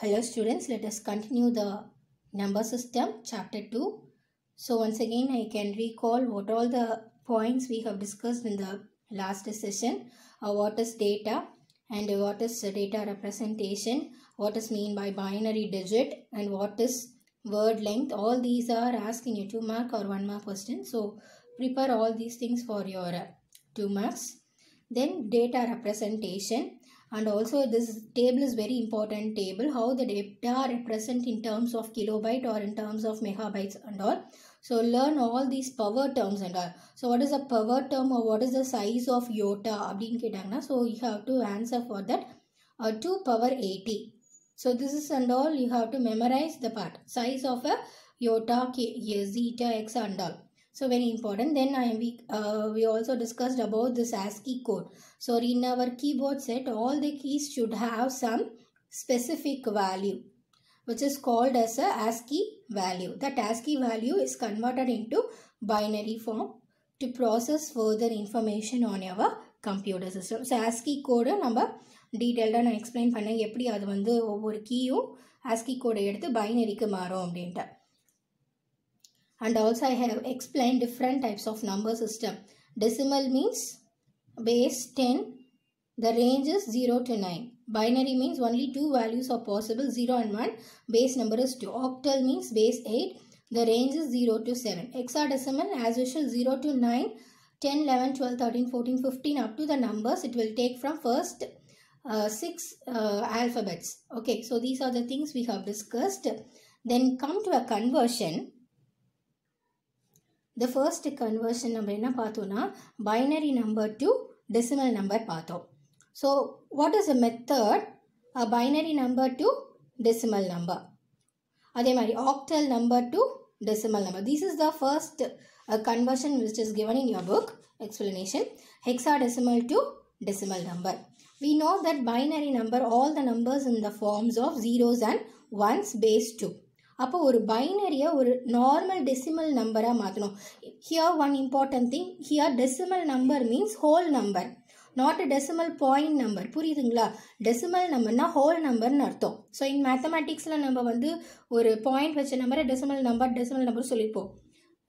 Hello students, let us continue the number system chapter 2. So once again I can recall what all the points we have discussed in the last session. Uh, what is data and what is data representation, what is mean by binary digit and what is word length. All these are asking you 2 mark or 1 mark question. So prepare all these things for your 2 marks. Then data representation and also this table is very important table how the data are represent in terms of kilobyte or in terms of megabytes and all so learn all these power terms and all so what is a power term or what is the size of iota அப்படின்னு கேட்டாங்கன்னா so you have to answer for that uh, 2 power 80 so this is and all you have to memorize the part size of a yota k zeta x and all so very important then I, we, uh, we also discussed about this ASCII code so in our keyboard set all the keys should have some specific value which is called as a ASCII value that ASCII value is converted into binary form to process further information on your computer system so ASCII code நம்ம டீட்டெயில்டாக நான் explain பண்ணேன் எப்படி அது வந்து ஒவ்வொரு கீயும் ASCII கோடை எடுத்து பைனரிக்கு மாறும் அப்படின்ட்டு and also I have explained different types of number system. Decimal means base 10, the range is 0 to 9. Binary means only two values are possible 0 and 1, base number is 2. Octal means base 8, the range is 0 to 7. Hexadecimal as usual 0 to 9, 10, 11, 12, 13, 14, 15 up to the numbers it will take from first uh, 6 uh, alphabets. Okay, so these are the things we have discussed. Then come to a conversion the first conversion number in na binary number to decimal number patho. So, what is the method? A binary number to decimal number. Ademari octal number to decimal number. This is the first uh, conversion which is given in your book explanation. Hexadecimal to decimal number. We know that binary number, all the numbers in the forms of zeros and ones base 2. அப்போ ஒரு பைனரியை ஒரு normal decimal நம்பராக மாற்றணும் here one important thing here decimal number means whole number not a decimal point number புரியுதுங்களா decimal நம்பர்னா ஹோல் நம்பர்னு அர்த்தம் ஸோ இன் மேத்தமேட்டிக்ஸில் நம்ம வந்து ஒரு பாயிண்ட் வச்ச நம்பரை டெசிமல் நம்பர் டெசிமல் நம்பர் சொல்லியிருப்போம்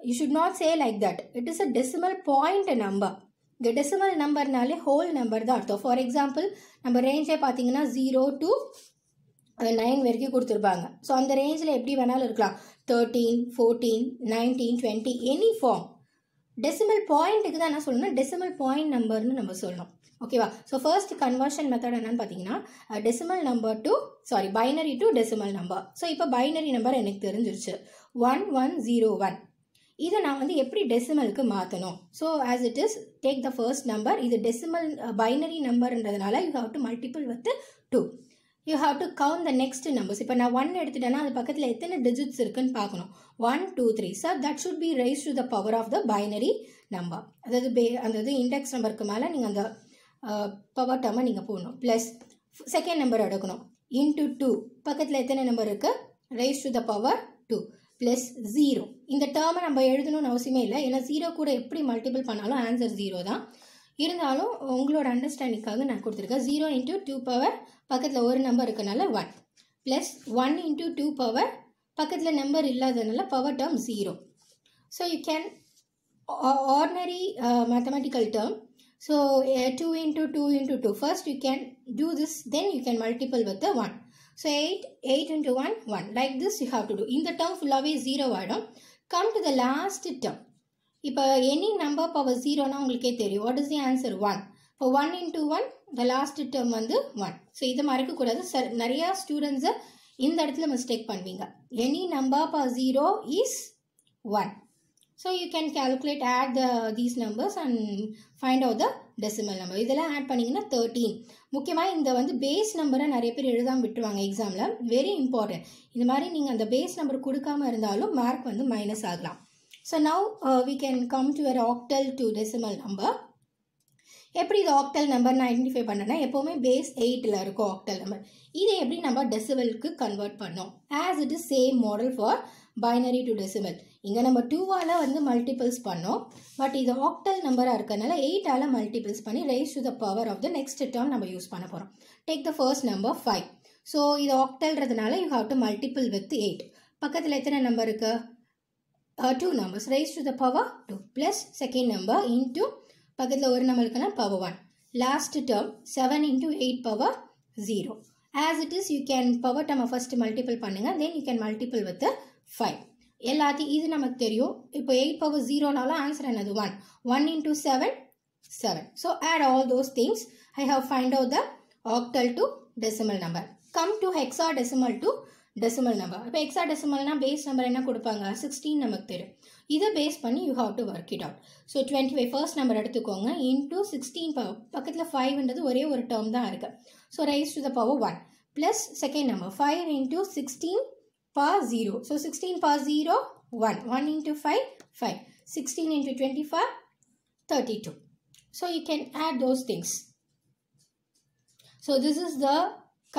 you should not say like that it is a decimal point number இந்த டெசிமல் நம்பர்னாலே ஹோல் நம்பர் தான் அர்த்தம் ஃபார் எக்ஸாம்பிள் நம்ம ரேஞ்சே பார்த்தீங்கன்னா ஜீரோ டு நைன் வரைக்கும் கொடுத்துருப்பாங்க ஸோ அந்த ரேஞ்சில் எப்படி வேணாலும் இருக்கலாம் thirteen fourteen nineteen twenty any form decimal பாயிண்ட்டுக்கு தான் என்ன சொல்லணும்னா டெசிமல் பாயிண்ட் நம்பர்னு நம்ம சொல்லணும் ஓகேவா ஸோ ஃபர்ஸ்ட் கன்வர்ஷன் மெத்தட் என்னன்னு பார்த்தீங்கன்னா decimal number to sorry binary to decimal number so இப்போ பைனரி நம்பர் எனக்கு தெரிஞ்சிருச்சு ஒன் ஒன் ஜீரோ ஒன் இதை நான் வந்து எப்படி டெசிமலுக்கு மாற்றணும் so as it is take the first number இது டெசிமல் பைனரி நம்பர்ன்றதுனால you have to multiple with two you have to count the next numbers இப்போ நான் ஒன் எடுத்துட்டேன்னா அது பக்கத்தில் எத்தனை டிஜிட்ஸ் இருக்குன்னு பார்க்கணும் one two three sir that should be raise to the power of the binary number அதாவது பே அந்த இது இண்டெக்ஸ் நம்பருக்கு மேலே நீங்கள் அந்த பவர் டேர்மை நீங்கள் போடணும் ப்ளஸ் செகண்ட் நம்பர் எடுக்கணும் இன்ட்டு டூ பக்கத்தில் எத்தனை நம்பர் இருக்குது raise to the power two plus zero இந்த டேர்மை நம்ம எழுதணும்னு அவசியமே இல்லை ஏன்னா ஜீரோ கூட எப்படி மல்டிபிள் பண்ணாலும் ஆன்சர் ஜீரோ தான் இருந்தாலும் உங்களோட அண்டர்ஸ்டாண்டிங்காக நான் கொடுத்துருக்கேன் ஜீரோ இன்ட்டு டூ பவர் பக்கத்தில் ஒரு நம்பர் இருக்கனால one plus one into two power பக்கத்தில் நம்பர் இல்லாததுனால power term zero so you can ordinary mathematical term so two into two into two first you can do this then you can multiple with one so eight eight into one one like this you have to do இந்த term ஃபுல்லாகவே zero ஆகிடும் come to the last term இப்போ any number power ஜீரோனா உங்களுக்கே தெரியும் what is the answer one இப்போ one into one the last term வந்து one so இதை மறக்கக்கூடாது சார் நிறையா ஸ்டூடெண்ட்ஸை இந்த இடத்துல மிஸ்டேக் பண்ணுவீங்க any number power zero is one so you can calculate add the these numbers and find out the decimal number இதெல்லாம் ஆட் பண்ணிங்கன்னா தேர்ட்டீன் முக்கியமாக இந்த வந்து பேஸ் நம்பரை நிறைய பேர் எழுதாமல் விட்டுருவாங்க எக்ஸாமில் வெரி இம்பார்ட்டன்ட் இந்த மாதிரி நீங்கள் அந்த பேஸ் நம்பர் கொடுக்காமல் இருந்தாலும் மார்க் வந்து மைனஸ் ஆகலாம் So now uh, we can come to our octal to decimal number. எப்படி இது ஆக்டல் நம்பர் நான் ஐடென்டிஃபை பண்ணேன்னா எப்போவுமே பேஸ் எயிட்டில் இருக்கும் ஆக்டல் நம்பர் இதை எப்படி நம்ம டெசிமலுக்கு கன்வெர்ட் பண்ணோம் as it is same model for binary to decimal இங்கே நம்ம டூவால் வந்து மல்டிபிள்ஸ் பண்ணோம் பட் இது ஆக்டல் நம்பராக இருக்கிறதுனால எயிட்டால் மல்டிபிள்ஸ் பண்ணி raise to the power of the next term நம்ம யூஸ் பண்ண போகிறோம் take the first number five so இது ஆக்டல்ன்றதுனால you have to multiple with eight பக்கத்தில் எத்தனை நம்பர் இருக்குது uh, two numbers raised to the power 2 plus second number into பக்கத்தில் ஒரு நம்மளுக்குனா power 1 last term 7 into 8 power 0 as it is you can power term first multiple பண்ணுங்க then you can multiple with 5 எல்லாத்தையும் இது நமக்கு தெரியும் இப்போ eight power ஜீரோனால answer என்னது one one into seven seven so add all those things I have find out the octal to decimal number come to hexadecimal to decimal number. If decimal number base number enna kudupanga 16 namak therum. Either base panni you have to work it out. So twenty first 25 first number eduthukonga into 16 power. Pakkathula 5 endradhu ore or term dhaan irukku. So raise to the power 1 plus second number 5 into 16 power 0. So 16 power 0 1. 1 into 5 5. 16 into 25 32. So you can add those things. So this is the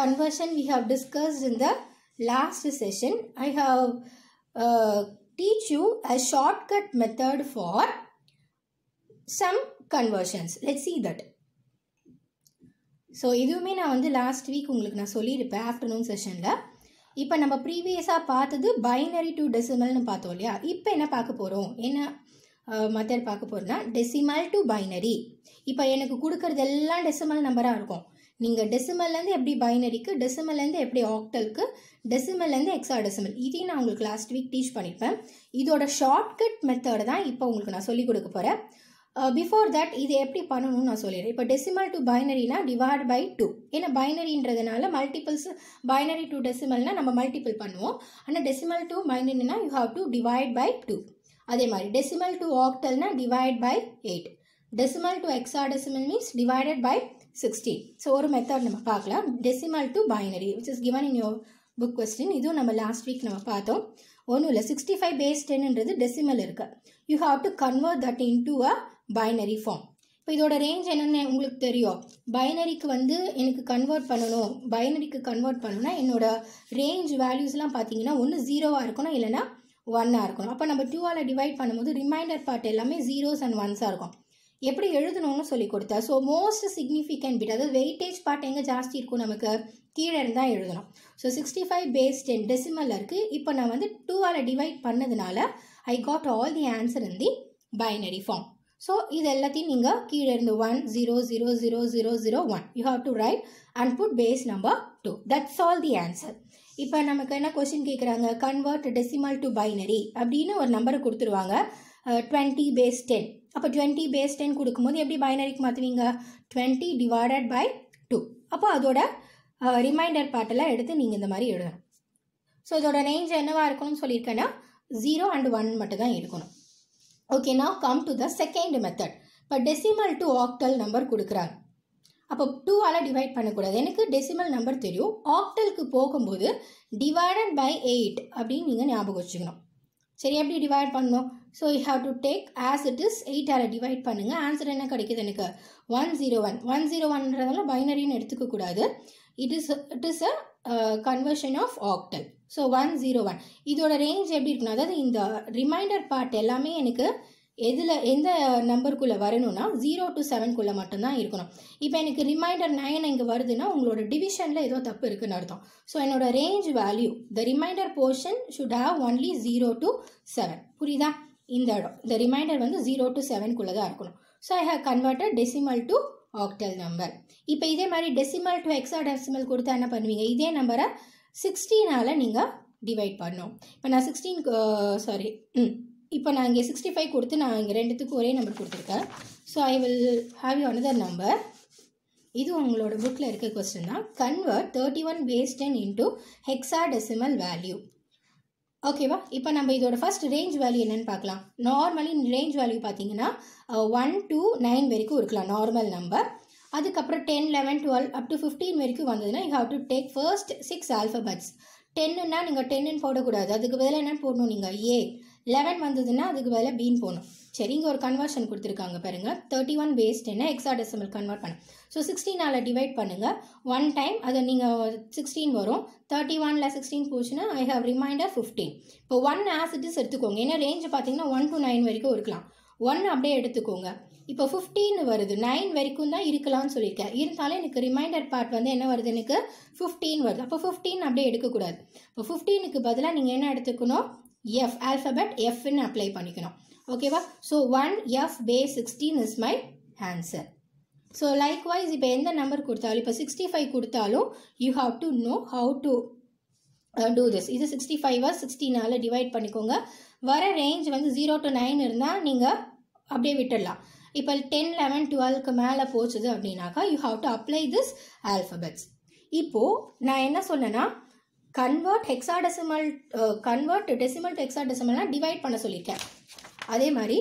conversion we have discussed in the last session I have teach uh, teach a short cut method for some conversions let see that so இதுவுமே நான் வந்து last week உங்களுக்கு நான் சொல்லியிருப்பேன் afternoon செஷனில் இப்போ நம்ம ப்ரீவியஸாக பார்த்தது பைனரி டு டெசிமல்னு பார்த்தோம் இல்லையா இப்போ என்ன பார்க்க போகிறோம் என்ன மெத்தட் பார்க்க போகிறோம்னா டெசிமல் டு பைனரி இப்போ எனக்கு கொடுக்கறது எல்லாம் டெசிமல் நம்பராக இருக்கும் நீங்கள் டெசிமல்லேருந்து எப்படி பைனரிக்கு டெசிமல்லேருந்து எப்படி ஆக்டலுக்கு டெசிமல்லேருந்து எக்ஸா டெசிமல் இதையும் நான் உங்களுக்கு லாஸ்ட் வீக் டீச் பண்ணியிருப்பேன் இதோட ஷார்ட்கட் மெத்தடு தான் இப்போ உங்களுக்கு நான் சொல்லிக் கொடுக்க போகிறேன் பிஃபோர் uh, தட் இது எப்படி பண்ணணும்னு நான் சொல்லிடுறேன் இப்போ டெசிமல் டு பைனரினா டிவைட் பை டூ ஏன்னா பைனரின்றதுனால மல்டிபிள்ஸ் பைனரி டு டெசிமல்னால் நம்ம மல்டிபிள் பண்ணுவோம் ஆனால் டெசிமல் டு பைனரினா you have to divide by two அதே மாதிரி டெசிமல் டு ஆக்டல்னா divide by eight decimal to hexadecimal means divided by sixty so ஒரு method நம்ம பார்க்கலாம் decimal to binary which is given in your book question இதுவும் நம்ம last week நம்ம பார்த்தோம் ஒன்றும் இல்லை sixty five base decimal decimal இருக்குது you have convert convert that in binary a binary form இப்போ இதோட ரேஞ்ச் என்னென்னு உங்களுக்கு தெரியும் பைனரிக்கு வந்து எனக்கு கன்வெர்ட் பண்ணணும் பைனரிக்கு கன்வெர்ட் பண்ணணும்னா என்னுட ரேஞ்ச் வேல்யூஸ்லாம் பார்த்தீங்கன்னா ஒன்று ஜீரோவாக இருக்கணும் இல்லைனா ஒன்னாக இருக்கணும் அப்போ நம்ம டூவால் டிவைட் பண்ணும்போது ரிமைண்டர் பார்ட் எல்லாமே ஜீரோஸ் அண்ட் ஒன்ஸாக இருக்கும் எப்படி எழுதணும்னு சொல்லி கொடுத்தேன் ஸோ மோஸ்ட் சிக்னிஃபிகண்ட் பிட் அதாவது வெயிட்டேஜ் பார்ட் எங்கே ஜாஸ்தி இருக்கும் நமக்கு கீழே இருந்தால் எழுதணும் so sixty five base ten decimal இருக்குது இப்போ நான் வந்து டூவால் டிவைட் பண்ணதுனால I got all the answer in the binary form so இது எல்லாத்தையும் நீங்கள் கீழே இருந்து one zero zero zero zero zero one you have to write and put base number two that's all the answer இப்போ நமக்கு என்ன question கேட்குறாங்க convert decimal to binary அப்படின்னு ஒரு நம்பரை கொடுத்துருவாங்க டுவெண்ட்டி பேஸ் டென் அப்போ டுவெண்ட்டி பேஸ் டென் கொடுக்கும்போது எப்படி பைனரிக்கு மாற்றுவீங்க டுவெண்ட்டி டிவைடட் பை டூ அப்போ அதோட ரிமைண்டர் பாட்டெல்லாம் எடுத்து நீங்கள் இந்த மாதிரி எழுதணும் ஸோ இதோட ரேஞ்ச் என்னவாக இருக்கணும்னு சொல்லியிருக்கேன்னா ஜீரோ அண்ட் ஒன் மட்டும் தான் எடுக்கணும் ஓகே நான் come to the second method இப்போ டெசிமல் டு ஆக்டல் நம்பர் கொடுக்குறாங்க அப்போ டூவால் டிவைட் பண்ணக்கூடாது எனக்கு டெசிமல் நம்பர் தெரியும் ஆக்டலுக்கு போகும்போது டிவைடட் பை எயிட் அப்படின்னு நீங்கள் ஞாபகம் வச்சுக்கணும் சரி எப்படி டிவைட் பண்ணணும் so you have to take as it is எயிட்டால் டிவைட் பண்ணுங்கள் ஆன்சர் என்ன கிடைக்குது எனக்கு one zero one one zero ஒன்றதால பைனரின்னு எடுத்துக்கக்கூடாது it is it is a conversion of octal so one zero one இதோட ரேஞ்ச் எப்படி இருக்குன்னா அதாவது இந்த ரிமைண்டர் பார்ட் எல்லாமே எனக்கு எதில் எந்த நம்பருக்குள்ளே வரணும்னா ஜீரோ டு செவன்குள்ளே மட்டும்தான் இருக்கணும் இப்போ எனக்கு ரிமைண்டர் நைன் இங்கே வருதுன்னா உங்களோட டிவிஷனில் ஏதோ தப்பு இருக்குதுன்னு அர்த்தம் ஸோ என்னோட range value the remainder portion should have only zero to seven புரியுதா இந்த இடம் இந்த ரிமைண்டர் வந்து ஜீரோ டு செவன்குள்ளே தான் இருக்கணும் so I have converted decimal to octal number இப்போ இதே மாதிரி டெசிமல் டு எக்ஸா டெசிமல் கொடுத்தா என்ன பண்ணுவீங்க இதே நம்பரை சிக்ஸ்டீனால் நீங்கள் டிவைட் பண்ணும் இப்போ நான் சிக்ஸ்டீன் சாரி இப்போ நான் இங்கே சிக்ஸ்டி ஃபைவ் கொடுத்து நான் இங்கே ரெண்டுத்துக்கும் ஒரே நம்பர் கொடுத்துருக்கேன் so I will have you another number இது உங்களோட புக்கில் இருக்க கொஸ்டின் தான் convert thirty one base ten into hexadecimal value ஓகேவா இப்போ நம்ம இதோட ஃபர்ஸ்ட் ரேஞ்ச் வேல்யூ என்னென்னு பார்க்கலாம் நார்மலி ரேஞ்ச் வேல்யூ பார்த்தீங்கன்னா ஒன் டூ நைன் வரைக்கும் இருக்கலாம் நார்மல் நம்பர் அதுக்கப்புறம் ten eleven twelve up to fifteen வரைக்கும் வந்ததுன்னா you have to take first six alphabets டென்னுன்னா நீங்கள் டென்னுன்னு போடக்கூடாது அதுக்கு பதிலாக என்னென்னு போடணும் நீங்கள் ஏ லெவன் வந்ததுன்னா அதுக்கு பதிலாக பீன் போகணும் சரி இங்கே ஒரு கன்வர்ஷன் கொடுத்துருக்காங்க பாருங்கள் தேர்ட்டி ஒன் பேஸ் டென்னை எக்ஸா டெசிமல் கன்வெர்ட் பண்ண ஸோ சிக்ஸ்டீனால் டிவைட் பண்ணுங்கள் ஒன் டைம் அதை நீங்கள் சிக்ஸ்டீன் வரும் தேர்ட்டி ஒனில் சிக்ஸ்டீன் போச்சுன்னா ஐ ஹவ் ரிமைண்டர் ஃபிஃப்டீன் இப்போ ஒன் ஆசிட்டிஸ் எடுத்துக்கோங்க ஏன்னா ரேஞ்ச் பார்த்தீங்கன்னா ஒன் டு நைன் வரைக்கும் இருக்கலாம் ஒன் அப்படியே எடுத்துக்கோங்க இப்போ ஃபிஃப்டீன் வருது நைன் வரைக்கும் தான் இருக்கலாம்னு சொல்லியிருக்கேன் இருந்தாலும் எனக்கு ரிமைண்டர் பார்ட் வந்து என்ன வருது எனக்கு ஃபிஃப்டீன் வருது அப்போ ஃபிஃப்டீன் அப்படியே எடுக்கக்கூடாது இப்போ ஃபிஃப்டீனுக்கு பதிலாக நீங்கள் என்ன எடுத்துக்கணும் எஃப் ஆல்ஃபபெட் எஃப்னு அப்ளை பண்ணிக்கணும் ஓகேவா so one F base sixteen is my answer so likewise இப்போ எந்த நம்பர் கொடுத்தாலும் இப்போ சிக்ஸ்டி ஃபைவ் கொடுத்தாலும் you have to know how to do this இது சிக்ஸ்டி ஃபைவாக சிக்ஸ்டீனால் டிவைட் பண்ணிக்கோங்க வர ரேஞ்ச் வந்து ஜீரோ டு நைன் இருந்தால் நீங்கள் அப்படியே விட்டுடலாம் இப்போ டென் லெவன் டுவெல்க்கு மேலே போச்சுது அப்படின்னாக்கா you have to apply this alphabets இப்போது நான் என்ன சொன்னேன்னா convert hexadecimal convert decimal to ஹெக்ஸாடெசிமல்னால் டிவைட் பண்ண சொல்லியிருக்கேன் அதே மாதிரி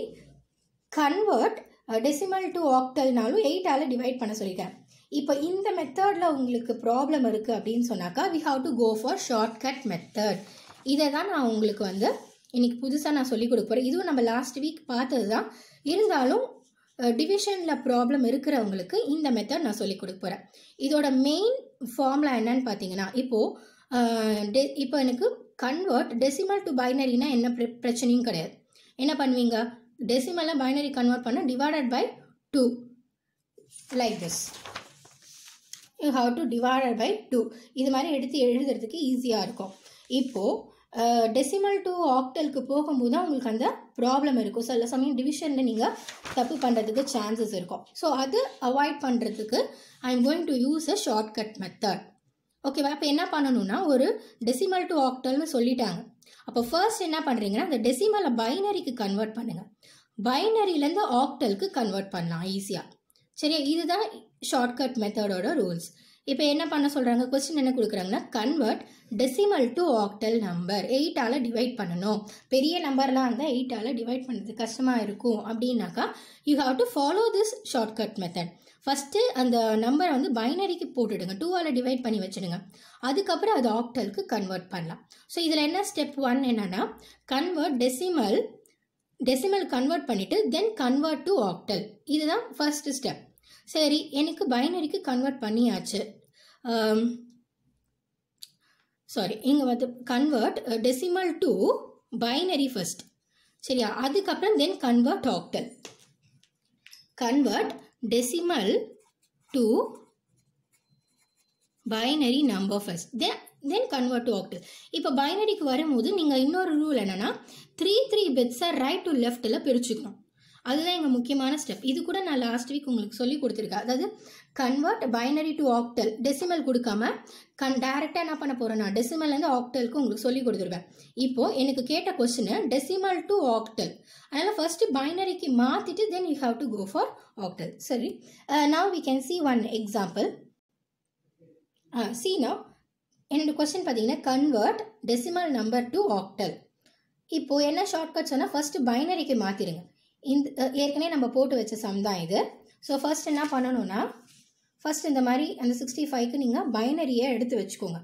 கன்வெர்ட் டெசிமல் டு ஆக்டல்னாலும் எயிட்டால் டிவைட் பண்ண சொல்லியிருக்கேன் இப்போ இந்த மெத்தடில் உங்களுக்கு ப்ராப்ளம் இருக்குது அப்படின்னு சொன்னாக்கா we have to go for short cut method இதை தான் நான் உங்களுக்கு வந்து இன்றைக்கி புதுசாக நான் சொல்லிக் கொடுக்க இதுவும் நம்ம லாஸ்ட் வீக் பார்த்தது தான் இருந்தாலும் டிவிஷனில் uh, ப்ராப்ளம் இருக்கிறவங்களுக்கு இந்த மெத்தட் நான் சொல்லிக் கொடுக்க போகிறேன் இதோட மெயின் ஃபார்முலா என்னன்னு பார்த்தீங்கன்னா இப்போது டெ இப்போ எனக்கு கன்வெர்ட் டெசிமல் டு பைனரினா என்ன பிர பிரச்சனையும் கிடையாது என்ன பண்ணுவீங்க டெசிமலில் பைனரி கன்வெர்ட் பண்ண divided by two like this you have to divided by two இது மாதிரி எடுத்து எழுதுறதுக்கு ஈஸியாக இருக்கும் இப்போது டெசிமல் டு ஆக்டலுக்கு போகும்போது தான் உங்களுக்கு அந்த ப்ராப்ளம் இருக்கும் சில சமயம் டிவிஷனில் நீங்கள் தப்பு பண்ணுறதுக்கு சான்சஸ் இருக்கும் ஸோ அது அவாய்ட் பண்ணுறதுக்கு I am going to use a shortcut method ஓகேவா இப்போ என்ன பண்ணணும்னா ஒரு டெசிமல் டு ஆக்டல்னு சொல்லிட்டாங்க அப்போ ஃபர்ஸ்ட் என்ன பண்ணுறீங்கன்னா அந்த டெசிமலை பைனரிக்கு கன்வெர்ட் பண்ணுங்கள் பைனரியிலேருந்து ஆக்டலுக்கு கன்வெர்ட் பண்ணலாம் ஈஸியாக சரியா இதுதான் ஷார்ட்கட் மெத்தடோட ரூல்ஸ் இப்போ என்ன பண்ண சொல்கிறாங்க கொஸ்டின் என்ன கொடுக்குறாங்கன்னா convert decimal to octal number எயிட்டால் டிவைட் பண்ணணும் பெரிய நம்பர்லாம் இருந்தால் எயிட்டால் டிவைட் பண்ணுறது கஷ்டமாக இருக்கும் அப்படின்னாக்கா you have to follow this shortcut method first அந்த நம்பரை வந்து பைனரிக்கு போட்டுடுங்க டூவால் டிவைட் பண்ணி வச்சுடுங்க அதுக்கப்புறம் அது ஆக்டலுக்கு கன்வெர்ட் பண்ணலாம் ஸோ இதில் என்ன ஸ்டெப் ஒன் என்னென்னா கன்வெர்ட் டெசிமல் டெசிமல் கன்வெர்ட் பண்ணிவிட்டு தென் கன்வெர்ட் டு ஆக்டல் இதுதான் ஃபஸ்ட்டு ஸ்டெப் சரி எனக்கு பைனரிக்கு கன்வெர்ட் பண்ணியாச்சு சாரி um, இங்கே வந்து convert decimal to binary first சரியா அதுக்கப்புறம் then convert octal convert decimal to binary number first then then convert to active இப்போ பைனரிக்கு வரும்போது நீங்கள் இன்னொரு ரூல் என்னென்னா த்ரீ த்ரீ பிட்ஸை ரைட் டு லெஃப்ட்டில் பிரிச்சுக்கணும் அதுதான் எங்கள் முக்கியமான ஸ்டெப் இது கூட நான் லாஸ்ட் வீக் உங்களுக்கு சொல்லி கொடுத்துருக்கேன் அதாவது convert binary to octal decimal கொடுக்காம கன் டைரெக்டாக என்ன பண்ண போகிறேன்னா டெசிமல்லேருந்து ஆக்டலுக்கு உங்களுக்கு சொல்லி கொடுத்துருவேன் இப்போது எனக்கு கேட்ட கொஸ்டின் டெசிமல் டு ஆக்டல் அதனால் ஃபஸ்ட்டு பைனரிக்கு மாற்றிட்டு then you have to go for octal sorry uh, now we can see one example uh, see now என்னோட கொஸ்டின் பார்த்தீங்கன்னா convert decimal number to octal இப்போது என்ன ஷார்ட்கட் சொன்னால் ஃபஸ்ட்டு பைனரிக்கு மாற்றிடுங்க இந்த ஏற்கனவே நம்ம போட்டு வச்ச சம் தான் இது ஸோ ஃபஸ்ட் என்ன பண்ணணும்னா ஃபஸ்ட் இந்த மாதிரி அந்த சிக்ஸ்டி ஃபைவ்க்கு நீங்கள் பைனரியை எடுத்து வச்சுக்கோங்க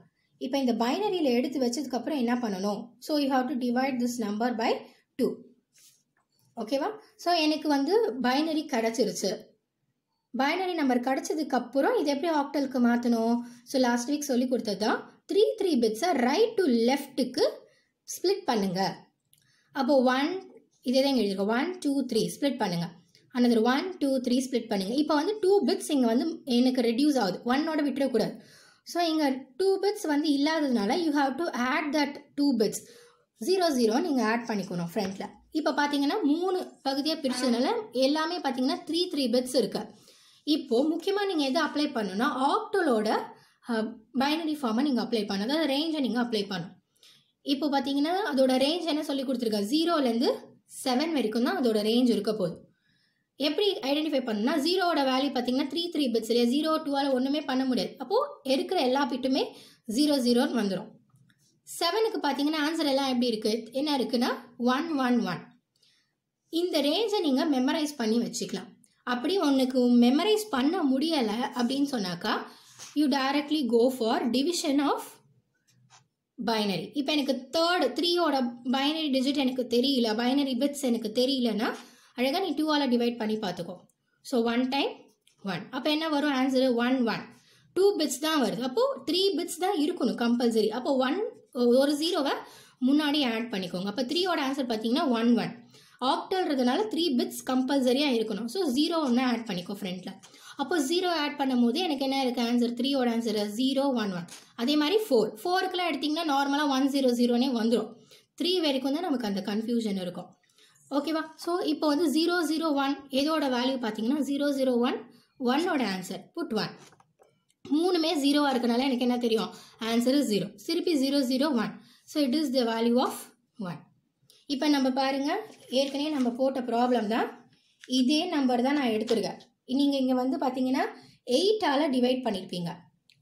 இப்போ இந்த பைனரியில் எடுத்து வச்சதுக்கப்புறம் என்ன பண்ணணும் so you have to divide this number by two ஓகேவா ஸோ எனக்கு வந்து பைனரி கிடச்சிருச்சு பைனரி நம்பர் கிடச்சதுக்கப்புறம் இது எப்படி ஆக்டலுக்கு மாற்றணும் ஸோ லாஸ்ட் வீக் சொல்லி கொடுத்தது தான் த்ரீ த்ரீ பிட்ஸை ரைட் டு லெஃப்ட்டுக்கு ஸ்ப்ளிட் பண்ணுங்கள் அப்போது ஒன் இதே தான் எழுதியிருக்கோம் ஒன் டூ த்ரீ ஸ்ப்ளிட் பண்ணுங்கள் another one two three split பண்ணுங்கள் இப்போ வந்து டூ பிட்ஸ் இங்கே வந்து எனக்கு ரெடியூஸ் ஆகுது ஒன்னோட விட்டுறக்கூடாது ஸோ இங்கே டூ பிட்ஸ் வந்து இல்லாததுனால you have to add that two bits zero zero நீங்கள் ஆட் பண்ணிக்கணும் ஃப்ரெண்டில் இப்போ பார்த்தீங்கன்னா மூணு பகுதியாக பிரிச்சதுனால எல்லாமே பார்த்தீங்கன்னா த்ரீ த்ரீ பெட்ஸ் இருக்கு இப்போது முக்கியமாக நீங்கள் எது அப்ளை பண்ணணும்னா ஆக்டோலோட பைனரி ஃபார்மை நீங்கள் அப்ளை பண்ணணும் அதாவது ரேஞ்சை நீங்கள் அப்ளை பண்ணணும் இப்போ பார்த்தீங்கன்னா அதோட ரேஞ்ச் என்ன சொல்லி கொடுத்துருக்கா ஜீரோலேருந்து செவன் வரைக்கும் தான் அதோட ரேஞ்ச் இருக்க போகுது எப்படி ஐடென்டிஃபை பண்ணணும்னா ஜீரோவோட வேல்யூ பார்த்தீங்கன்னா த்ரீ த்ரீ பிட்ஸ் இல்லையா ஜீரோ டூவால் ஒன்றுமே பண்ண முடியாது அப்போது இருக்கிற எல்லா பிட்டுமே ஜீரோ ஜீரோன்னு வந்துடும் செவனுக்கு பார்த்தீங்கன்னா ஆன்சர் எல்லாம் எப்படி இருக்குது என்ன இருக்குன்னா ஒன் ஒன் ஒன் இந்த ரேஞ்சை நீங்கள் மெமரைஸ் பண்ணி வச்சுக்கலாம் அப்படி உனக்கு மெமரைஸ் பண்ண முடியலை அப்படின்னு சொன்னாக்கா you directly go for division of binary இப்போ எனக்கு தேர்டு த்ரீயோட பைனரி டிஜிட் எனக்கு தெரியல பைனரி பிட்ஸ் எனக்கு தெரியலன்னா அழகாக நீ டூவால் டிவைட் பண்ணி பார்த்துக்கோ ஸோ ஒன் டைம் ஒன் அப்போ என்ன வரும் answer one one two bits தான் வருது அப்போது த்ரீ பிட்ஸ் தான் இருக்கணும் கம்பல்சரி அப்போ ஒன் ஒரு ஜீரோவை முன்னாடி ஆட் பண்ணிக்கோங்க அப்போ த்ரீயோட ஆன்சர் பார்த்தீங்கன்னா ஒன் ஒன் ஆக்டல்றதுனால த்ரீ பிட்ஸ் கம்பல்சரியாக இருக்கணும் ஸோ ஜீரோ ஒன்று ஆட் பண்ணிக்கோ ஃப்ரெண்டில் அப்போ ஜீரோ ஆட் பண்ணும் போது எனக்கு என்ன இருக்குது ஆன்சர் த்ரீயோட ஆன்சர் ஜீரோ ஒன் ஒன் அதே மாதிரி ஃபோர் ஃபோருக்குலாம் எடுத்திங்கன்னா நார்மலாக ஒன் ஜீரோ ஜீரோனே வந்துடும் த்ரீ வரைக்கும் தான் நமக்கு அந்த கன்ஃபியூஷன் இருக்கும் ஓகேவா ஸோ இப்போ வந்து ஜீரோ ஜீரோ ஒன் எதோட வேல்யூ பார்த்தீங்கன்னா ஜீரோ ஜீரோ ஒன் ஒன்னோட ஆன்சர் புட் ஒன் மூணுமே ஜீரோவாக இருக்கனால எனக்கு என்ன தெரியும் ஆன்சர் இஸ் ஜீரோ திருப்பி zero zero one so it is the value of one இப்போ நம்ம பாருங்கள் ஏற்கனவே நம்ம போட்ட ப்ராப்ளம் தான் இதே நம்பர் தான் நான் எடுத்திருக்கேன் நீங்கள் இங்கே வந்து பார்த்தீங்கன்னா எயிட்டால் டிவைட் பண்ணியிருப்பீங்க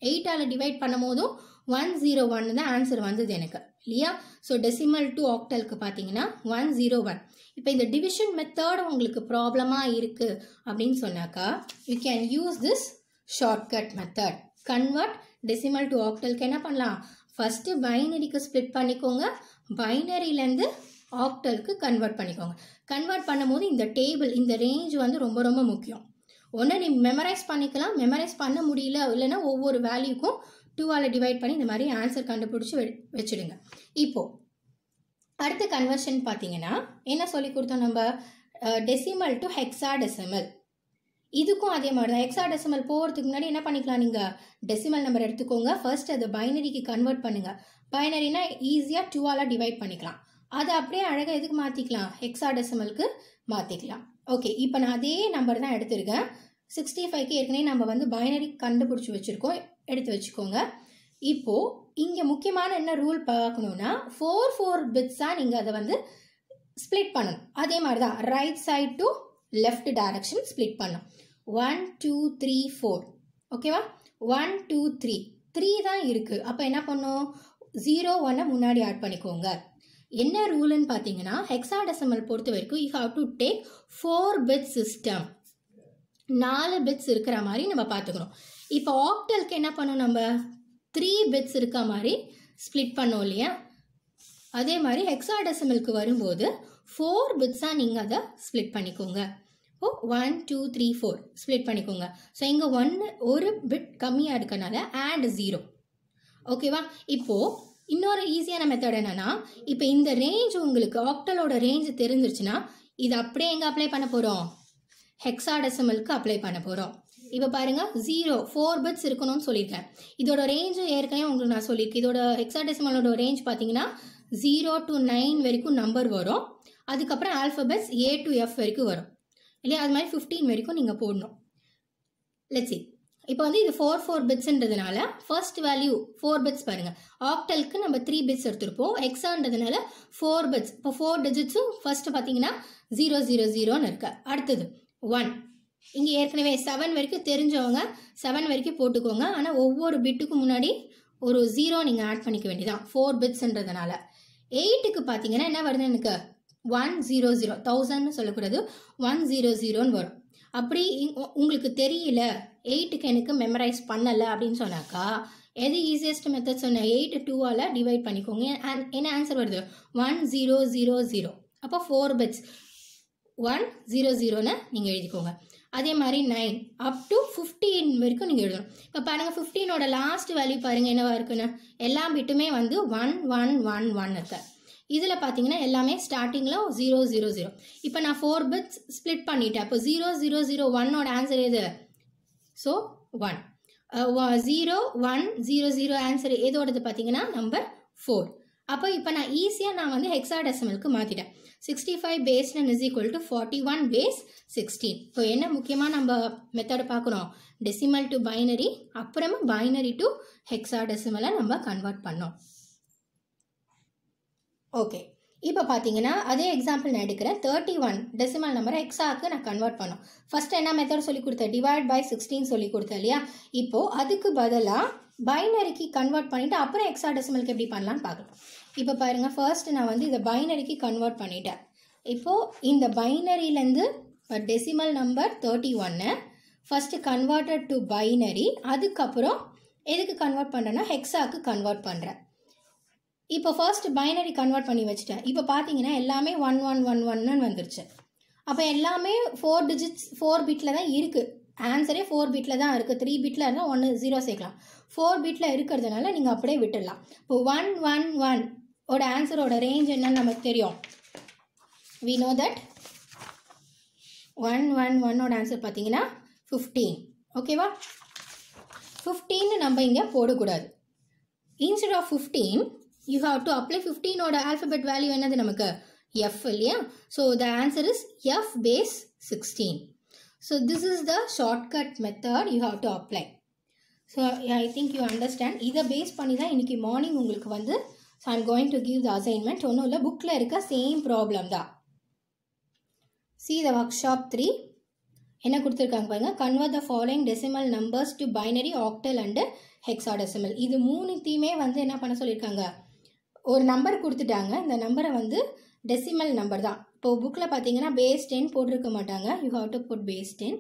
எயிட்டால் டிவைட் பண்ணும் போதும் ஒன் ஜீரோ ஒன் தான் ஆன்சர் வந்தது எனக்கு இல்லையா ஸோ டெசிமல் டூ ஆக்டலுக்கு பார்த்தீங்கன்னா ஒன் ஜீரோ ஒன் இப்போ இந்த டிவிஷன் மெத்தட் உங்களுக்கு ப்ராப்ளமாக இருக்குது அப்படின்னு சொன்னாக்கா you can use this shortcut method convert decimal to ஆக்டலுக்கு என்ன பண்ணலாம் ஃபஸ்ட்டு பைனரிக்கு ஸ்ப்ளிட் பண்ணிக்கோங்க பைனரியிலேருந்து ஆக்டலுக்கு கன்வெர்ட் பண்ணிக்கோங்க கன்வெர்ட் பண்ணும்போது இந்த டேபிள் இந்த ரேஞ்ச் வந்து ரொம்ப ரொம்ப முக்கியம் ஒன்று நீ மெமரைஸ் பண்ணிக்கலாம் மெமரைஸ் பண்ண முடியல இல்லைன்னா ஒவ்வொரு வேல்யூக்கும் டூவால் டிவைட் பண்ணி இந்த மாதிரி ஆன்சர் கண்டுபிடிச்சி வெ வச்சுடுங்க இப்போது அடுத்த கன்வர்ஷன் பார்த்தீங்கன்னா என்ன சொல்லி கொடுத்தோம் நம்ம டெசிமல் டு ஹெக்ஸா டெசிமல் இதுக்கும் அதே மாதிரி தான் எக்ஸா டெசிமல் போகிறதுக்கு முன்னாடி என்ன பண்ணிக்கலாம் நீங்கள் டெசிமல் நம்பர் எடுத்துக்கோங்க ஃபர்ஸ்ட் அதை பைனரிக்கு கன்வெர்ட் பண்ணுங்கள் பைனரினா ஈஸியாக டூவாலாக டிவைட் பண்ணிக்கலாம் அதை அப்படியே அழகாக எதுக்கு மாற்றிக்கலாம் எக்ஸா டெசிமலுக்கு மாற்றிக்கலாம் ஓகே இப்போ நான் அதே நம்பர் தான் எடுத்திருக்கேன் சிக்ஸ்டி ஃபைவ்க்கு ஏற்கனவே நம்ம வந்து பைனரி கண்டுபிடிச்சி வச்சுருக்கோம் எடுத்து வச்சுக்கோங்க இப்போது இங்கே முக்கியமான என்ன ரூல் பார்க்கணுன்னா ஃபோர் ஃபோர் பிட்ஸாக நீங்கள் அதை வந்து ஸ்ப்ளிட் பண்ணணும் அதே மாதிரி தான் right side to left direction split பண்ணோம் ஒன் டூ த்ரீ ஃபோர் ஓகேவா ஒன் டூ த்ரீ த்ரீ தான் இருக்குது அப்போ என்ன பண்ணோம் ஜீரோ ஒன்னை முன்னாடி ஆட் பண்ணிக்கோங்க என்ன ரூல்னு பார்த்தீங்கன்னா ஹெக்ஸாடெசமல் பொறுத்த வரைக்கும் you have to take four bit system நாலு பிட்ஸ் இருக்கிற மாதிரி நம்ம பார்த்துக்கணும் இப்போ ஆக்டலுக்கு என்ன பண்ணோம் நம்ம த்ரீ பிட்ஸ் இருக்க மாதிரி ஸ்ப்ளிட் பண்ணோம் இல்லையா அதே மாதிரி வரும் வரும்போது ஃபோர் பிட்ஸாக நீங்கள் அதை ஸ்ப்ளிட் பண்ணிக்கோங்க ஓ one two three four split பண்ணிக்கோங்க ஸோ இங்கே ஒன்று ஒரு பிட் கம்மியாக இருக்கனால ஆட் ஜீரோ ஓகேவா இப்போது இன்னொரு ஈஸியான மெத்தட் என்னென்னா இப்போ இந்த ரேஞ்ச் உங்களுக்கு ஆக்டலோட ரேஞ்ச் தெரிஞ்சிருச்சுன்னா இது அப்படியே எங்கே அப்ளை பண்ண போகிறோம் ஹெக்ஸாடெசமலுக்கு அப்ளை பண்ண போகிறோம் இப்போ பாருங்கள் ஜீரோ ஃபோர் பிட்ஸ் இருக்கணும்னு சொல்லியிருக்கேன் இதோட ரேஞ்சும் ஏற்கனவே உங்களுக்கு நான் சொல்லியிருக்கேன் இதோட ஹெக்ஸாடெசிமலோட ரேஞ்ச் பார்த்தீங்கன்னா ஜீரோ டு நைன் வரைக்கும் நம்பர் வரும் அதுக்கப்புறம் ஆல்ஃபபெட்ஸ் ஏ டு எஃப் வரைக்கும் வரும் இல்லையா அது மாதிரி ஃபிஃப்டீன் வரைக்கும் நீங்கள் போடணும் லெட்ஸி இப்போ வந்து இது ஃபோர் ஃபோர் பிட்ஸ்ன்றதுனால ஃபர்ஸ்ட் வேல்யூ ஃபோர் பிட்ஸ் பாருங்கள் ஆக்டலுக்கு நம்ம த்ரீ பிட்ஸ் எடுத்துருப்போம் எக்ஸான்றதுனால ஃபோர் பிட்ஸ் இப்போ ஃபோர் டிஜிட்ஸும் ஃபர்ஸ்ட் பார்த்தீங்கன்னா ஜீரோ ஜீரோ ஜீரோன்னு இருக்கு அடுத்தது ஒன் இங்கே ஏற்கனவே செவன் வரைக்கும் தெரிஞ்சவங்க செவன் வரைக்கும் போட்டுக்கோங்க ஆனால் ஒவ்வொரு பிட்டுக்கும் முன்னாடி ஒரு ஜீரோ நீங்கள் ஆட் பண்ணிக்க வேண்டியதான் ஃபோர் பிட்ஸ்ன்றதுனால எயிட்டுக்கு பார்த்தீங்கன்னா என்ன வருது எனக்கு ஒன் ஜீரோ ஜீரோ தௌசண்ட்னு சொல்லக்கூடாது ஒன் ஜீரோ ஜீரோன்னு வரும் அப்படி உங்களுக்கு தெரியல எயிட்டுக்கு எனக்கு மெமரைஸ் பண்ணலை அப்படின்னு சொன்னாக்கா எது ஈஸியஸ்ட் மெத்தட் சொன்ன எயிட் டூவால் டிவைட் பண்ணிக்கோங்க என்ன ஆன்சர் வருது ஒன் ஜீரோ ஜீரோ ஜீரோ அப்போ ஃபோர் பிட்ஸ் ஒன் ஜீரோ ஜீரோன்னு நீங்கள் எழுதிக்கோங்க அதே மாதிரி நைன் அப் டு ஃபிஃப்டீன் வரைக்கும் நீங்கள் எழுதணும் இப்போ பாருங்கள் ஃபிஃப்டீனோட லாஸ்ட் வேல்யூ பாருங்கள் என்னவா இருக்குன்னு எல்லா பிட்டுமே வந்து ஒன் ஒன் ஒன் ஒன் இருக்குது இதில் பார்த்தீங்கன்னா எல்லாமே ஸ்டார்டிங்கில் ஜீரோ ஜீரோ ஜீரோ இப்போ நான் ஃபோர் பிட்ஸ் ஸ்ப்ளிட் பண்ணிட்டேன் அப்போ ஜீரோ ஜீரோ ஜீரோ ஒன்னோட ஆன்சர் எது so one zero one zero zero answer எதோடது பார்த்தீங்கன்னா நம்பர் ஃபோர் அப்போ இப்போ நான் ஈஸியாக நான் வந்து ஹெக்ஸா மாற்றிட்டேன் sixty five base none is equal to forty one base sixteen இப்போ என்ன முக்கியமாக நம்ம மெத்தடை பார்க்குறோம் டெசிமல் டு பைனரி அப்புறமா பைனரி டு ஹெக்ஸா நம்ம கன்வெர்ட் பண்ணோம் ஓகே இப்போ பார்த்தீங்கன்னா அதே எக்ஸாம்பிள் நான் எடுக்கிறேன் தேர்ட்டி ஒன் டெசிமல் நம்பரை எக்ஸாக்கு நான் கன்வெர்ட் பண்ணோம் ஃபஸ்ட்டு என்ன மெத்தட் சொல்லி கொடுத்தேன் டிவைட் பை சிக்ஸ்டீன் சொல்லி கொடுத்தேன் இல்லையா இப்போது அதுக்கு பதிலாக பைனரிக்கு கன்வெர்ட் பண்ணிவிட்டு அப்புறம் எக்ஸா டெசிமலுக்கு எப்படி பண்ணலான்னு பார்க்கலாம் இப்போ பாருங்கள் ஃபர்ஸ்ட் நான் வந்து இதை பைனரிக்கு கன்வெர்ட் பண்ணிட்டேன் இப்போது இந்த பைனரிலேருந்து டெசிமல் நம்பர் தேர்ட்டி ஒன்று ஃபஸ்ட்டு கன்வெர்டட் டு பைனரி அதுக்கப்புறம் எதுக்கு கன்வெர்ட் பண்ணுறேன்னா ஹெக்ஸாக்கு கன்வெர்ட் பண்ணுறேன் இப்போ ஃபர்ஸ்ட் பைனரி கன்வெர்ட் பண்ணி வச்சுட்டேன் இப்போ பார்த்தீங்கன்னா எல்லாமே ஒன் ஒன் ஒன் ஒன்னு வந்துருச்சு அப்போ எல்லாமே ஃபோர் டிஜிட்ஸ் ஃபோர் பிட்டில் தான் இருக்குது ஆன்சரே ஃபோர் பிட்டில் தான் இருக்குது த்ரீ பிட்டில் இருந்தால் ஒன்று ஜீரோ சேர்க்கலாம் ஃபோர் பிட்டில் இருக்கிறதுனால நீங்கள் அப்படியே விட்டுடலாம் இப்போ ஒன் ஒன் ஒன் ஓட ஆன்சரோட ரேஞ்ச் என்னன்னு நமக்கு தெரியும் we know that one one ஒன்னோட ஆன்சர் பார்த்தீங்கன்னா ஃபிஃப்டீன் ஓகேவா ஃபிஃப்டீன்னு நம்ம இங்கே போடக்கூடாது instead of fifteen you have to apply ஃபிஃப்டீனோட ஆல்ஃபபெட் வேல்யூ என்னது நமக்கு எஃப் இல்லையா so the answer is F base sixteen so this is the shortcut method you have to apply so I think you understand இதை base பண்ணி தான் இன்றைக்கி morning உங்களுக்கு வந்து so I'm going to give the assignment ஒன்றும் இல்லை புக்கில் இருக்க சேம் ப்ராப்ளம் தான் see the workshop three என்ன கொடுத்துருக்காங்க பாருங்க convert the following decimal numbers to binary octal and hexadecimal இது மூணுத்தையுமே வந்து என்ன பண்ண சொல்லியிருக்காங்க ஒரு நம்பர் கொடுத்துட்டாங்க இந்த நம்பரை வந்து டெசிமல் நம்பர் தான் இப்போது புக்கில் பார்த்தீங்கன்னா பேஸ் டென் போட்டிருக்க மாட்டாங்க you have to put base ten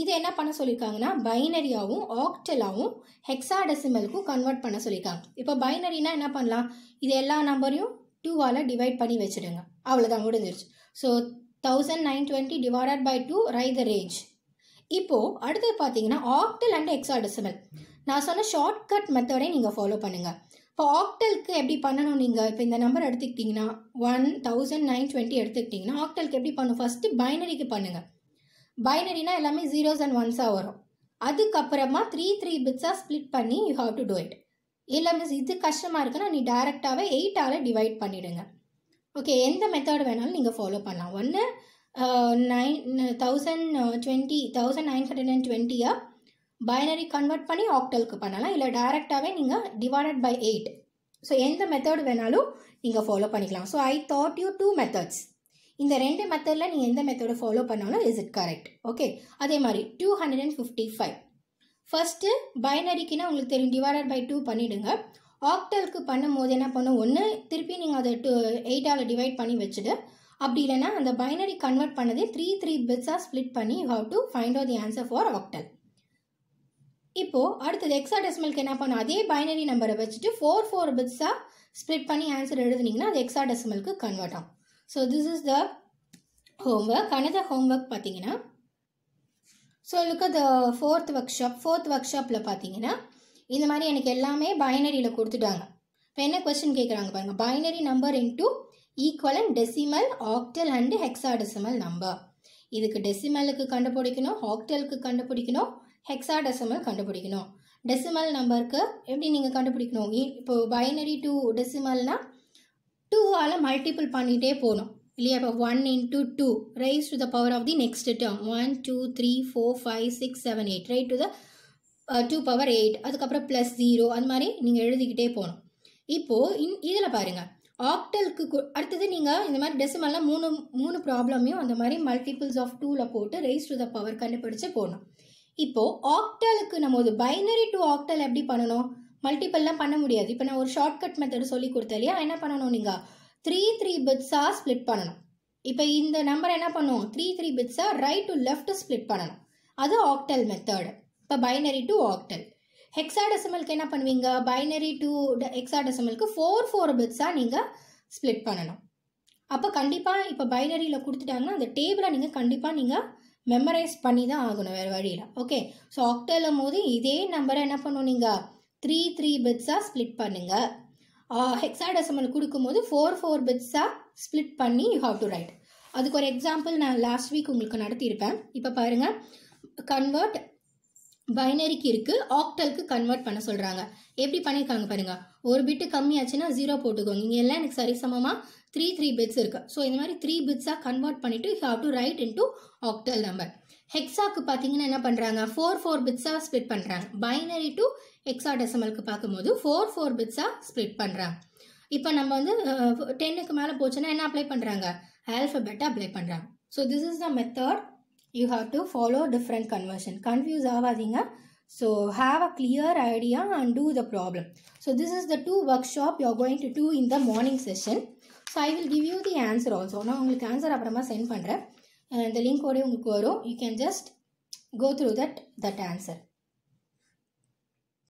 இது என்ன பண்ண சொல்லியிருக்காங்கன்னா பைனரியாகவும் ஆக்டலாகவும் ஹெக்ஸா டெசிமலுக்கும் கன்வெர்ட் பண்ண சொல்லியிருக்காங்க இப்போ பைனரினா என்ன பண்ணலாம் இது எல்லா நம்பரையும் டூவால் டிவைட் பண்ணி வச்சுடுங்க அவ்வளோதான் முடிஞ்சிருச்சு so thousand nine twenty divided by two write the range இப்போது அடுத்தது பார்த்தீங்கன்னா ஆக்டல் அண்ட் ஹெக்ஸா டெசிமல் நான் சொன்ன ஷார்ட்கட் மெத்தடை நீங்கள் ஃபாலோ பண்ணுங்கள் இப்போ ஆக்டலுக்கு எப்படி பண்ணணும் நீங்கள் இப்போ இந்த நம்பர் எடுத்துக்கிட்டிங்கன்னா ஒன் தௌசண்ட் நைன் டுவெண்ட்டி எடுத்துக்கிட்டிங்கன்னா ஆக்டலுக்கு எப்படி பண்ணும் ஃபஸ்ட்டு பைனரிக்கு பண்ணுங்கள் பைனரினா எல்லாமே ஜீரோஸ் அண்ட் ஒன்ஸாக வரும் அதுக்கப்புறமா த்ரீ த்ரீ பிட்ஸாக ஸ்ப்ளிட் பண்ணி you have to do it இல்லை மிஸ் இது கஷ்டமாக இருக்குன்னா நீ டேரெக்டாகவே எயிட்டால் டிவைட் பண்ணிவிடுங்க ஓகே எந்த மெத்தட் வேணாலும் நீங்கள் ஃபாலோ பண்ணலாம் ஒன்று nine thousand twenty thousand nine hundred and டுவெண்ட்டியாக பைனரி கன்வெர்ட் பண்ணி ஆக்டலுக்கு பண்ணலாம் இல்லை டைரெக்டாகவே நீங்கள் டிவைடட் பை எயிட் ஸோ எந்த மெத்தட் வேணாலும் நீங்கள் ஃபாலோ பண்ணிக்கலாம் so I taught you two methods இந்த ரெண்டு மெத்தடில் நீங்கள் எந்த மெத்தடை ஃபாலோ பண்ணாலும் இஸ் இட் கரெக்ட் ஓகே அதே மாதிரி two hundred and fifty five first பைனரிக்குன்னா உங்களுக்கு தெரியும் டிவைடட் பை டூ பண்ணிவிடுங்க ஆக்டலுக்கு பண்ணும்போது என்ன பண்ணும் ஒன்று திருப்பி நீங்கள் அதை டூ எயிட்டால் டிவைட் பண்ணி வச்சுட்டு அப்படி இல்லைனா அந்த பைனரி கன்வெர்ட் பண்ணதே த்ரீ த்ரீ பிட்ஸாக ஸ்ப்ளிட் பண்ணி how to find out the answer for octal இப்போது அடுத்தது எக்ஸாடெசிமலுக்கு என்ன பண்ணும் அதே பைனரி நம்பரை வச்சுட்டு ஃபோர் ஃபோர் பிட்ஸாக ஸ்ப்ளிட் பண்ணி ஆன்சர் எழுதுனீங்கன்னா அது எக்ஸாடெசிமலுக்கு கன்வெர்ட் ஆகும் so this is the homework another homework பார்த்தீங்கன்னா so look the fourth workshop fourth ஒர்க் ஷாப்பில் பார்த்தீங்கன்னா இந்த மாதிரி எனக்கு எல்லாமே பைனரியில் கொடுத்துட்டாங்க இப்போ என்ன கொஸ்டின் கேட்குறாங்க பாருங்கள் binary number into equal and decimal octal and hexadecimal number இதுக்கு டெசிமலுக்கு கண்டுபிடிக்கணும் ஆக்டலுக்கு கண்டுபிடிக்கணும் ஹெக்ஸா டெசிமல் கண்டுபிடிக்கணும் டெசிமல் நம்பருக்கு எப்படி நீங்கள் கண்டுபிடிக்கணும் இப்போது பைனரி டூ டெசிமல்னால் டூவால் மல்டிபிள் பண்ணிகிட்டே போகணும் இல்லையா இப்போ one into two raise to the power of the next term one two three four five six seven eight right to the two power eight அதுக்கப்புறம் ப்ளஸ் ஜீரோ அது மாதிரி நீங்கள் எழுதிக்கிட்டே போகணும் இப்போது இன் இதில் பாருங்கள் ஆக்டலுக்கு அடுத்தது நீங்கள் இந்த மாதிரி டெசிமல்லாம் மூணு மூணு ப்ராப்ளமையும் அந்த மாதிரி மல்டிபிள்ஸ் ஆஃப் டூவில் போட்டு ரைஸ் டு த பவர் கண்டுபிடிச்சு போகணும் இப்போது ஆக்டலுக்கு நம்ம ஒரு பைனரி டு ஆக்டல் எப்படி பண்ணணும் மல்டிப்பல்லாம் பண்ண முடியாது இப்போ நான் ஒரு ஷார்ட்கட் மெத்தட் சொல்லி கொடுத்தேன் இல்லையா என்ன பண்ணணும் நீங்கள் த்ரீ த்ரீ பிட்ஸாக ஸ்ப்ளிட் பண்ணணும் இப்போ இந்த நம்பர் என்ன பண்ணுவோம் த்ரீ த்ரீ பிட்ஸாக ரைட் டு லெஃப்ட் ஸ்ப்ளிட் பண்ணணும் அது ஆக்டல் மெத்தட் இப்போ பைனரி டு ஆக்டல் ஹெக்ஸாடெசிமலுக்கு என்ன பண்ணுவீங்க பைனரி டு ஹெக்ஸாடெசிமலுக்கு ஃபோர் ஃபோர் பிட்ஸாக நீங்கள் ஸ்ப்ளிட் பண்ணணும் அப்போ கண்டிப்பாக இப்போ பைனரியில் கொடுத்துட்டாங்கன்னா அந்த டேபிளை நீங்கள் கண்டிப்பாக நீங்கள் மெமரைஸ் பண்ணி தான் ஆகணும் வேறு வழியில் ஓகே ஸோ ஆக்டலும் போது இதே நம்பரை என்ன பண்ணும் நீங்கள் த்ரீ த்ரீ பிட்ஸாக ஸ்ப்ளிட் பண்ணுங்கள் ஹெக்ஸாடசமல் கொடுக்கும்போது ஃபோர் ஃபோர் பிட்ஸாக ஸ்ப்ளிட் பண்ணி யூ ஹாவ் டு ரைட் அதுக்கு ஒரு எக்ஸாம்பிள் நான் லாஸ்ட் வீக் உங்களுக்கு நடத்தியிருப்பேன் இப்போ பாருங்கள் கன்வெர்ட் பைனரிக்கு இருக்குது ஆக்டலுக்கு கன்வெர்ட் பண்ண சொல்கிறாங்க எப்படி பண்ணியிருக்காங்க பாருங்கள் ஒரு பிட்டு கம்மியாச்சுன்னா ஜீரோ போட்டுக்கோங்க இங்கே எல்லாம் எனக்கு சரிசமமாக த்ரீ த்ரீ பிட்ஸ் இருக்குது ஸோ இந்த மாதிரி த்ரீ பிட்ஸாக கன்வெர்ட் பண்ணிவிட்டு have to write into octal number ஹெக்ஸாக்கு பார்த்தீங்கன்னா என்ன பண்ணுறாங்க ஃபோர் ஃபோர் பிட்ஸாக ஸ்ப்ளிட் பண்ணுறாங்க பைனரி டு ஹெக்ஸா டெசமலுக்கு பார்க்கும்போது ஃபோர் ஃபோர் பிட்ஸாக ஸ்ப்ளிட் பண்ணுறாங்க இப்போ நம்ம வந்து டென்னுக்கு மேலே போச்சுன்னா என்ன அப்ளை பண்ணுறாங்க ஆல்ஃபபெட்டை அப்ளை பண்ணுறாங்க so this is the method you have to follow different conversion confuse ஆகாதீங்க so have a clear idea and do the problem so this is the two workshop you are going to do in the morning session so I will give you the answer also நான் உங்களுக்கு answer அப்புறமா send பண்ணுறேன் இந்த லிங்க்கோடய உங்களுக்கு வரும் you can just go through that that answer